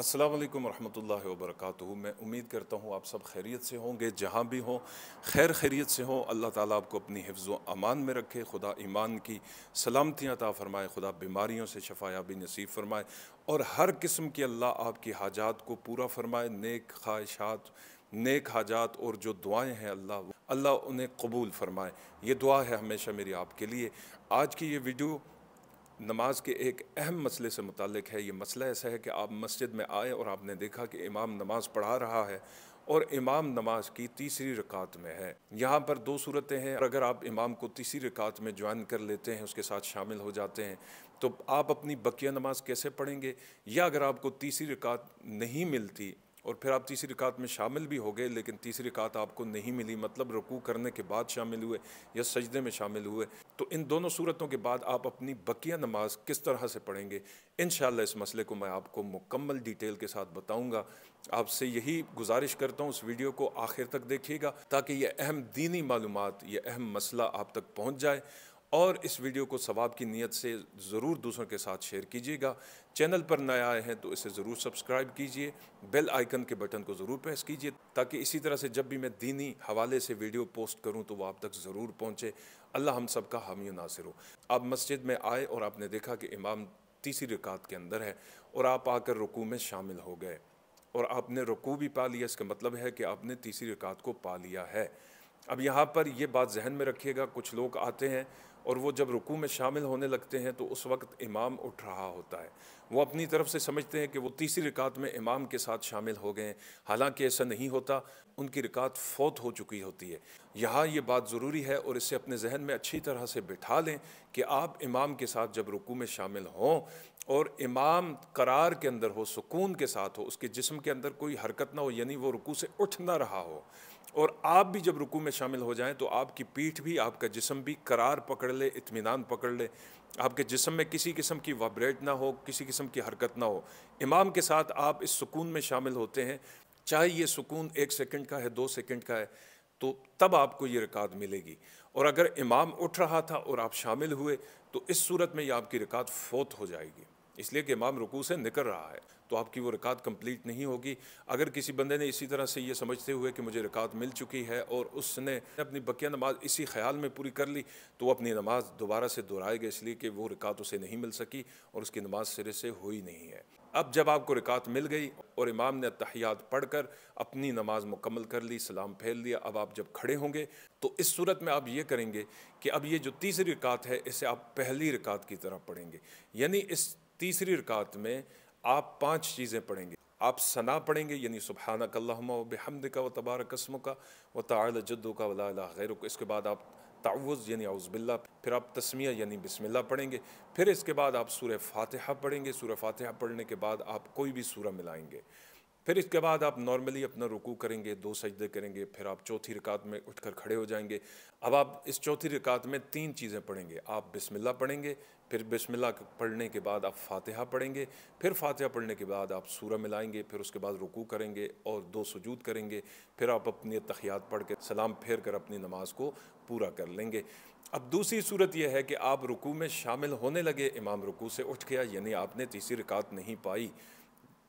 अस्सलाम वालेकुम रहमतुल्लाहि व बरकातुहू मैं उम्मीद करता हूँ आप सब खैरियत से होंगे जहाँ भी हों खैर खैरियत से हों अल्लाह ताला आपको अपनी हिफ्ज़ अमान में रखे खुदा ईमान की सलामतियाँ ता फ़रमाए खुदा बीमारियों से शफायाबी नसीब फ़रमाए और हर किस्म की अल्लाह आपकी हाजात को पूरा फ़रमाए नेक ख्वाहिशात नेक हाजात और जो दुआएँ हैं अल्लाह अल्लाह उन्हें कबूल फ़रमाए ये दुआ है हमेशा मेरी आपके लिए आज की ये वीडियो नमाज के एक अहम मसले से मुतल है ये मसला ऐसा है कि आप मस्जिद में आए और आपने देखा कि इमाम नमाज पढ़ा रहा है और इमाम नमाज की तीसरी रकात में है यहाँ पर दो सूरतें हैं अगर आप इमाम को तीसरी रकात में ज्वाइन कर लेते हैं उसके साथ शामिल हो जाते हैं तो आप अपनी बकिया नमाज कैसे पढ़ेंगे या अगर आपको तीसरी रकात नहीं मिलती और फिर आप तीसरी रिकात में शामिल भी हो गए लेकिन तीसरी रिकात आपको नहीं मिली मतलब रुकू करने के बाद शामिल हुए या सजदे में शामिल हुए तो इन दोनों सूरतों के बाद आप अपनी बकिया नमाज किस तरह से पढ़ेंगे इन इस मसले को मैं आपको मुकम्मल डिटेल के साथ बताऊँगा आपसे यही गुजारिश करता हूँ उस वीडियो को आखिर तक देखिएगा ताकि यह अहम दीनी मालूम ये अहम मसला आप तक पहुँच जाए और इस वीडियो को सवाब की नीयत से ज़रूर दूसरों के साथ शेयर कीजिएगा चैनल पर नए आए हैं तो इसे ज़रूर सब्सक्राइब कीजिए बेल आइकन के बटन को ज़रूर प्रेस कीजिए ताकि इसी तरह से जब भी मैं दीनी हवाले से वीडियो पोस्ट करूं तो वो आप तक ज़रूर पहुंचे अल्लाह हम सब का हामी नासिर हो आप मस्जिद में आए और आपने देखा कि इमाम तीसरी रिकात के अंदर है और आप आकर रुकू में शामिल हो गए और आपने रुकू भी पा लिया इसका मतलब है कि आपने तीसरी रिकात को पा लिया है अब यहाँ पर यह बात जहन में रखिएगा कुछ लोग आते हैं और वो जब रुकू में शामिल होने लगते हैं तो उस वक्त इमाम उठ रहा होता है वो अपनी तरफ से समझते हैं कि वो तीसरी रिकात में इमाम के साथ शामिल हो गए हालांकि ऐसा नहीं होता उनकी रिकात फौत हो चुकी होती है यहाँ ये बात ज़रूरी है और इसे अपने जहन में अच्छी तरह से बिठा लें कि आप इमाम के साथ जब रुकू में शामिल हों और इमाम करार के अंदर हो सुकून के साथ हो उसके जिस्म के अंदर कोई हरकत ना हो यानी वो रुकू से उठ ना रहा हो और आप भी जब रुकू में शामिल हो जाएं तो आपकी पीठ भी आपका जिसम भी करार पकड़ ले इतमान पकड़ ले आपके जिसम में किसी किस्म की वाइब्रेट ना हो किसी किस्म की हरकत ना हो इमाम के साथ आप इस सुकून में शामिल होते हैं चाहे ये सुकून एक सेकंड का है दो सेकंड का है तो तब आपको ये रिकात मिलेगी और अगर इमाम उठ रहा था और आप शामिल हुए तो इस सूरत में ये आपकी रिकात फोत हो जाएगी इसलिए कि इमाम रुकू से निकल रहा है तो आपकी वो रिकात कंप्लीट नहीं होगी अगर किसी बंदे ने इसी तरह से ये समझते हुए कि मुझे रिकात मिल चुकी है और उसने अपनी बकिया नमाज इसी ख्याल में पूरी कर ली तो वो अपनी नमाज दोबारा से दोहराएगा इसलिए कि वो रिकात उसे नहीं मिल सकी और उसकी नमाज सिरे से हुई नहीं है अब जब आपको रिकात मिल गई और इमाम ने तहियात पढ़कर अपनी नमाज मुकम्मल कर ली सलाम फैल लिया अब आप जब खड़े होंगे तो इस सूरत में आप ये करेंगे कि अब ये जो तीसरी रिकात है इसे आप पहली रिकात की तरह पढ़ेंगे यानी इस तीसरी रकात में आप पांच चीज़ें पढ़ेंगे आप सना पढ़ेंगे यानी सुबहाना बेहमद का व तबार कस्म का व ताल जद्दू का वला गैर इसके बाद आप तावज़ यानी अवज़बिल्ला फिर आप तस्मिया यानी बिसमिल्ला पढ़ेंगे फिर इसके बाद आप सूर फातहा पढ़ेंगे सूर फातहा पढ़ने के बाद आप कोई भी सूरह मिलाएंगे फिर इसके बाद आप नॉर्मली अपना रुकू करेंगे दो सजदे करेंगे फिर आप चौथी रिकात में उठकर खड़े हो जाएंगे अब आप इस चौथी रिकात में तीन चीज़ें पढ़ेंगे आप बिस्मिल्लाह पढ़ेंगे फिर बिस्मिल्लाह पढ़ने के बाद आप फातिहा पढ़ेंगे फिर फातिहा पढ़ने के बाद आप सूरा मिलाएंगे फिर उसके बाद रुकू करेंगे और दो सजूद करेंगे फिर आप अपनी तहियात पढ़ के सलाम फेर कर अपनी नमाज को पूरा कर लेंगे अब दूसरी सूरत यह है कि आप रुकू में शामिल होने लगे इमाम रुकू से उठ गया यानी आपने तीसरी रिकात नहीं पाई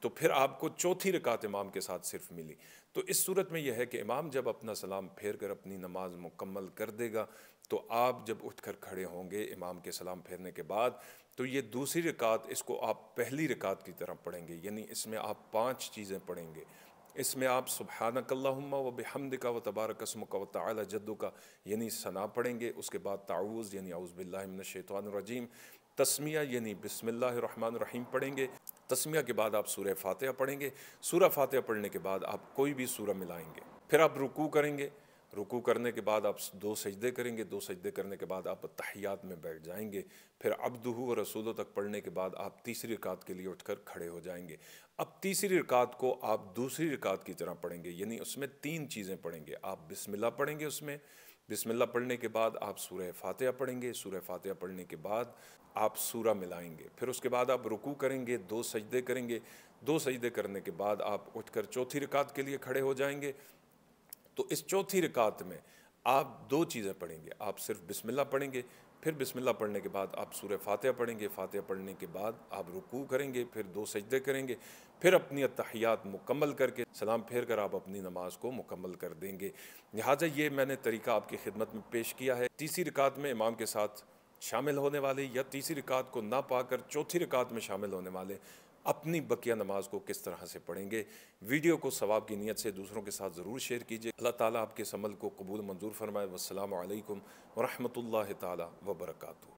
तो फिर आपको चौथी रकात इमाम के साथ सिर्फ मिली तो इस सूरत में यह है कि इमाम जब अपना सलाम फेर कर अपनी नमाज मुकम्मल कर देगा तो आप जब उठकर खड़े होंगे इमाम के सलाम फेरने के बाद तो ये दूसरी रकात इसको आप पहली रकात की तरह पढ़ेंगे यानी इसमें आप पांच चीज़ें पढ़ेंगे इसमें आप सुबहानकल्लाहुम्मा व बेहमद का व तबारकस्म का व ताला जद्दू का यानी सना पढ़ेंगे उसके बाद ताउज़ यानी आउज़बिल्लाशैतवानरजीम तस्मिया यानी बिसमिल्लाम पढ़ेंगे तस्मिया के बाद आप सूर्य फातह पढ़ेंगे सूर्य फातह पढ़ने के बाद आप कोई भी सूर्य मिलाएंगे फिर आप रुकू करेंगे रुकू करने के बाद आप दो सजदे करेंगे दो सजदे करने के बाद आप तहियात में बैठ जाएंगे फिर अब्दहू और रसूलों तक पढ़ने के बाद आप तीसरी रिकात के लिए उठकर खड़े हो जाएंगे अब तीसरी रिकात को आप दूसरी रिकात की तरह पढ़ेंगे यानी उसमें तीन चीज़ें पढ़ेंगे आप बिस्मिल्लाह पढ़ेंगे उसमें बिस्मिल्लाह पढ़ने के बाद आप सूर्य फातह पढ़ेंगे सूर्य फातह पढ़ने के बाद आप सूरा मिलाएंगे फिर उसके बाद आप रुकू करेंगे दो सजदे करेंगे दो सजदे करने के बाद आप उठकर चौथी रिकात के लिए खड़े हो जाएंगे तो इस चौथी रिकात में आप दो चीज़ें पढ़ेंगे आप सिर्फ बिस्मिल्लाह पढ़ेंगे फिर बिस्मिल्लाह पढ़ने के बाद आप सूर्य फातह पढ़ेंगे फातह पढ़ने के बाद आप रुकू करेंगे फिर दो सजदे करेंगे फिर अपनी अतहियात मुकम्मल करके सलाम फेर कर आप अपनी नमाज को मुकम्मल कर देंगे लिहाजा ये मैंने तरीका आपकी खिदमत में पेश किया है तीसरी रिकात में इमाम के साथ शामिल होने वाले या तीसरी रिकात को ना पाकर चौथी रिकात में शामिल होने वाले अपनी बकिया नमाज को किस तरह से पढ़ेंगे वीडियो को सवाब की नीयत से दूसरों के साथ ज़रूर शेयर कीजिए अल्लाह ताला आपके इस अमल को कबूल मंजूर फरमाए वसलम वरहमल ताली वबरकू